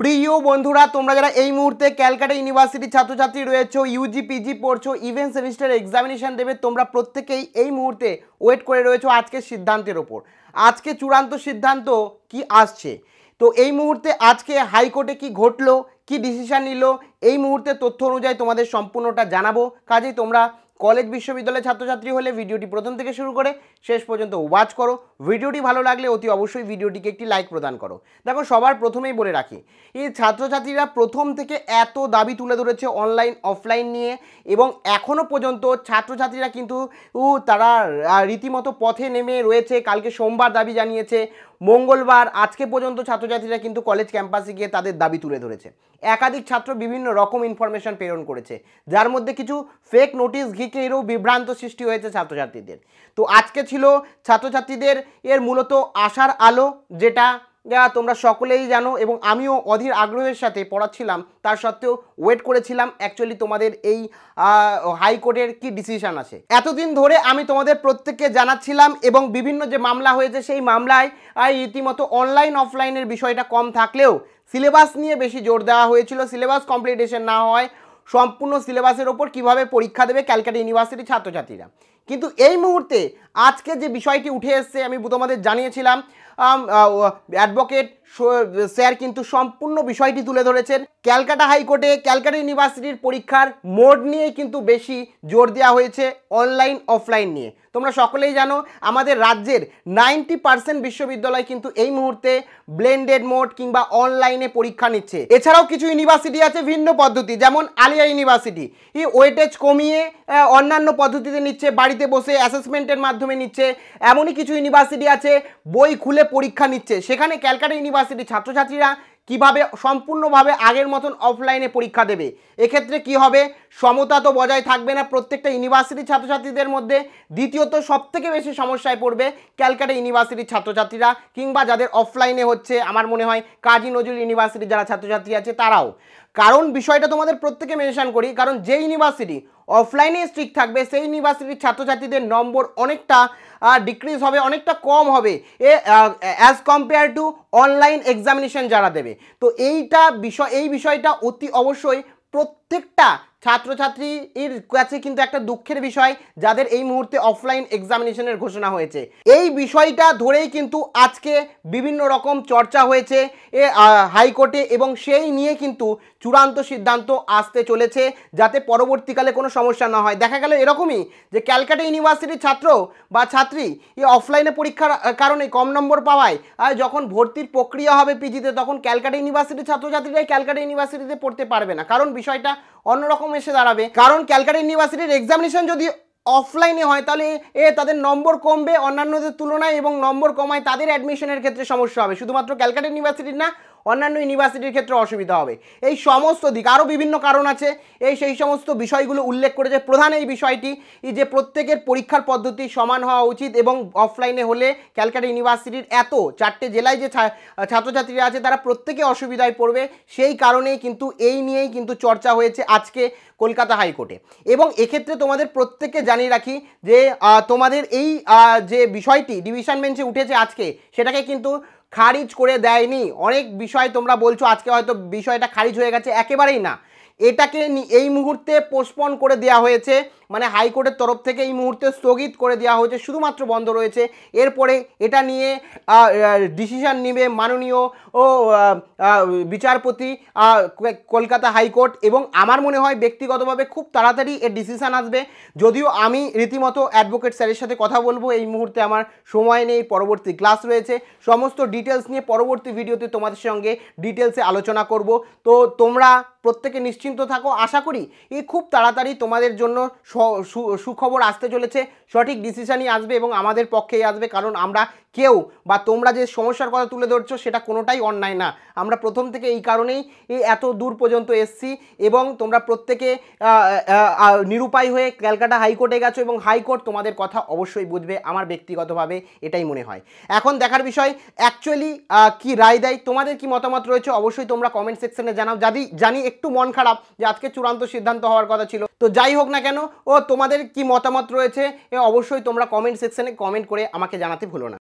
প্রিয় বন্ধুরা তোমরা যারা এই মুহূর্তে ক্যালকাটা ইউনিভার্সিটির ছাত্রছাত্রী রয়েছো ইউজি পিজি পড়ছো ইভেন্ট সেমিস্টার এক্সামিনেশান দেবে তোমরা প্রত্যেকেই এই মুহূর্তে ওয়েট করে রয়েছো আজকের সিদ্ধান্তের ওপর আজকে চূড়ান্ত সিদ্ধান্ত কি আসছে তো এই মুহূর্তে আজকে হাইকোর্টে কি ঘটলো কি ডিসিশান নিল এই মুহূর্তে তথ্য অনুযায়ী তোমাদের সম্পূর্ণটা জানাবো কাজেই তোমরা কলেজ বিশ্ববিদ্যালয়ের ছাত্রছাত্রী হলে ভিডিওটি প্রথম থেকে শুরু করে শেষ পর্যন্ত ওয়াচ করো ভিডিওটি ভালো লাগলে অতি অবশ্যই ভিডিওটিকে একটি লাইক প্রদান করো দেখো সবার প্রথমেই বলে রাখি এই ছাত্রছাত্রীরা প্রথম থেকে এত দাবি তুলে ধরেছে অনলাইন অফলাইন নিয়ে এবং এখনও পর্যন্ত ছাত্রছাত্রীরা কিন্তু তারা রীতিমতো পথে নেমে রয়েছে কালকে সোমবার দাবি জানিয়েছে মঙ্গলবার আজকে পর্যন্ত ছাত্রছাত্রীরা কিন্তু কলেজ ক্যাম্পাসে গিয়ে তাদের দাবি তুলে ধরেছে একাধিক ছাত্র বিভিন্ন রকম ইনফরমেশন প্রেরণ করেছে যার মধ্যে কিছু ফেক নোটিশ ঘি দিকেরও বিভ্রান্ত সৃষ্টি হয়েছে ছাত্রছাত্রীদের তো আজকে ছিল ছাত্রছাত্রীদের এর মূলত আশার আলো যেটা তোমরা সকলেই জানো এবং আমিও অধীর আগ্রহের সাথে পড়াচ্ছিলাম তার সত্ত্বেও ওয়েট করেছিলাম অ্যাকচুয়ালি তোমাদের এই হাইকোর্টের কি ডিসিশান আছে এতদিন ধরে আমি তোমাদের প্রত্যেককে জানাচ্ছিলাম এবং বিভিন্ন যে মামলা হয়েছে সেই মামলায় রীতিমতো অনলাইন অফলাইনের বিষয়টা কম থাকলেও সিলেবাস নিয়ে বেশি জোর দেওয়া হয়েছিল সিলেবাস কমপ্লিটেশন না হয় সম্পূর্ণ সিলেবাসের ওপর কিভাবে পরীক্ষা দেবে ক্যালকাটা ইউনিভার্সিটির ছাত্রছাত্রীরা কিন্তু এই মুহূর্তে আজকে যে বিষয়টি উঠে এসছে আমি তোমাদের জানিয়েছিলাম অ্যাডভোকেট স্যার কিন্তু সম্পূর্ণ বিষয়টি তুলে ধরেছেন ক্যালকাটা হাইকোর্টে ক্যালকাটা ইউনিভার্সিটির পরীক্ষার মোড নিয়ে কিন্তু বেশি জোর দেওয়া হয়েছে অনলাইন অফলাইন নিয়ে তোমরা সকলেই জানো আমাদের রাজ্যের নাইনটি পার্সেন্ট বিশ্ববিদ্যালয় কিন্তু এই মুহূর্তে ব্লেন্ডেড মোড কিংবা অনলাইনে পরীক্ষা নিচ্ছে এছাড়াও কিছু ইউনিভার্সিটি আছে ভিন্ন পদ্ধতি যেমন আলিয়া ইউনিভার্সিটি এই ওয়েটেজ কমিয়ে অন্যান্য পদ্ধতিতে নিচ্ছে বাড়িতে বসে অ্যাসেসমেন্টের মাধ্যমে নিচ্ছে এমনই কিছু ইউনিভার্সিটি আছে বই খুলে পরীক্ষা নিচ্ছে সেখানে ক্যালকাটা ইউনিভার্সিটি ইউনিভার্সিটির ছাত্রছাত্রীরা কিভাবে সম্পূর্ণভাবে আগের মতন অফলাইনে পরীক্ষা দেবে এক্ষেত্রে কি হবে সমতা তো বজায় থাকবে না প্রত্যেকটা ইউনিভার্সিটির ছাত্রছাত্রীদের মধ্যে দ্বিতীয়ত সব থেকে বেশি সমস্যায় পড়বে ক্যালকাটা ইউনিভার্সিটির ছাত্রছাত্রীরা কিংবা যাদের অফলাইনে হচ্ছে আমার মনে হয় কাজী নজরুল ইউনিভার্সিটির যারা ছাত্রছাত্রী আছে তারাও কারণ বিষয়টা তোমাদের প্রত্যেকে মেনশান করি কারণ যে ইউনিভার্সিটি অফলাইনে স্ট্রিক্ট থাকবে সেই ইউনিভার্সিটির ছাত্রছাত্রীদের নম্বর অনেকটা ডিক্রিজ হবে অনেকটা কম হবে এ as compare to online examination যারা দেবে তো এইটা বিষয় এই বিষয়টা অতি অবশ্যই প্রত্যেকটা ছাত্রছাত্রীর কাছে কিন্তু একটা দুঃখের বিষয় যাদের এই মুহূর্তে অফলাইন এক্সামিনেশনের ঘোষণা হয়েছে এই বিষয়টা ধরেই কিন্তু আজকে বিভিন্ন রকম চর্চা হয়েছে এ হাইকোর্টে এবং সেই নিয়ে কিন্তু চূড়ান্ত সিদ্ধান্ত আসতে চলেছে যাতে পরবর্তীকালে কোনো সমস্যা না হয় দেখা গেল এরকমই যে ক্যালকাটা ইউনিভার্সিটির ছাত্র বা ছাত্রী এ অফলাইনে পরীক্ষার কারণে কম নম্বর পাওয়ায় আর যখন ভর্তির প্রক্রিয়া হবে পিজিতে তখন ক্যালকাটা ইউনিভার্সিটির ছাত্রছাত্রীরাই ক্যালকাটা ইউনিভার্সিটিতে পড়তে পারবে না কারণ বিষয়টা অন্যরকম কম এসে দাঁড়াবে কারণ ক্যালকাটা ইউনিভার্সিটির এক্সামিনেশন যদি অফলাইনে হয় তাহলে এ তাদের নম্বর কমবে অন্যান্যদের তুলনায় এবং নম্বর কমায় তাদের অ্যাডমিশনের ক্ষেত্রে সমস্যা হবে শুধুমাত্র ক্যালকাটা ইউনিভার্সিটির না অন্যান্য ইউনিভার্সিটির ক্ষেত্রে অসুবিধা হবে এই সমস্ত দিক আরও বিভিন্ন কারণ আছে এই সেই সমস্ত বিষয়গুলো উল্লেখ করেছে প্রধান এই বিষয়টি যে প্রত্যেকের পরীক্ষার পদ্ধতি সমান হওয়া উচিত এবং অফলাইনে হলে ক্যালকাটা ইউনিভার্সিটির এত চারটে জেলায় যে ছাত্রছাত্রীরা আছে তারা প্রত্যেকে অসুবিধায় পড়বে সেই কারণেই কিন্তু এই নিয়েই কিন্তু চর্চা হয়েছে আজকে কলকাতা হাইকোর্টে এবং এক্ষেত্রে তোমাদের প্রত্যেককে জানিয়ে রাখি যে তোমাদের এই যে বিষয়টি ডিভিশন বেঞ্চে উঠেছে আজকে সেটাকে কিন্তু খারিজ করে দেয়নি অনেক বিষয় তোমরা বলছো আজকে হয়তো বিষয়টা খারিজ হয়ে গেছে একেবারেই না এটাকে এই মুহূর্তে পোস্টপন করে দেয়া হয়েছে মানে হাইকোর্টের তরফ থেকে এই মুহূর্তে স্থগিত করে দেওয়া হয়েছে শুধুমাত্র বন্ধ রয়েছে এরপরে এটা নিয়ে ডিসিশান নেবে মাননীয় ও বিচারপতি কলকাতা হাইকোর্ট এবং আমার মনে হয় ব্যক্তিগতভাবে খুব তাড়াতাড়ি এর ডিসিশান আসবে যদিও আমি রীতিমতো অ্যাডভোকেট স্যারের সাথে কথা বলবো এই মুহূর্তে আমার সময় নেই পরবর্তী ক্লাস রয়েছে সমস্ত ডিটেলস নিয়ে পরবর্তী ভিডিওতে তোমাদের সঙ্গে ডিটেলসে আলোচনা করব তো তোমরা প্রত্যেকে নিশ্চিন্ত থাকো আশা করি এই খুব তাড়াতাড়ি তোমাদের জন্য সুখবর আসতে চলেছে সঠিক ডিসিশানই আসবে এবং আমাদের পক্ষেই আসবে কারণ আমরা কেউ বা তোমরা যে সমস্যার কথা তুলে ধরছো সেটা কোনোটাই অন্যায় না আমরা প্রথম থেকে এই কারণেই এত দূর পর্যন্ত এসছি এবং তোমরা প্রত্যেকে নিরুপায় হয়ে ক্যালকাটা হাইকোর্টে গেছো এবং হাইকোর্ট তোমাদের কথা অবশ্যই বুঝবে আমার ব্যক্তিগতভাবে এটাই মনে হয় এখন দেখার বিষয় অ্যাকচুয়ালি কি রায় দেয় তোমাদের কি মতামত রয়েছে অবশ্যই তোমরা কমেন্ট সেকশনে জানাও যদি জানি একটু মন খারাপ যে আজকে চূড়ান্ত সিদ্ধান্ত হওয়ার কথা ছিল তো যাই হোক না কেন ও তোমাদের কি মতামত রয়েছে অবশ্যই তোমরা কমেন্ট সেকশনে কমেন্ট করে আমাকে জানাতে ভুলো না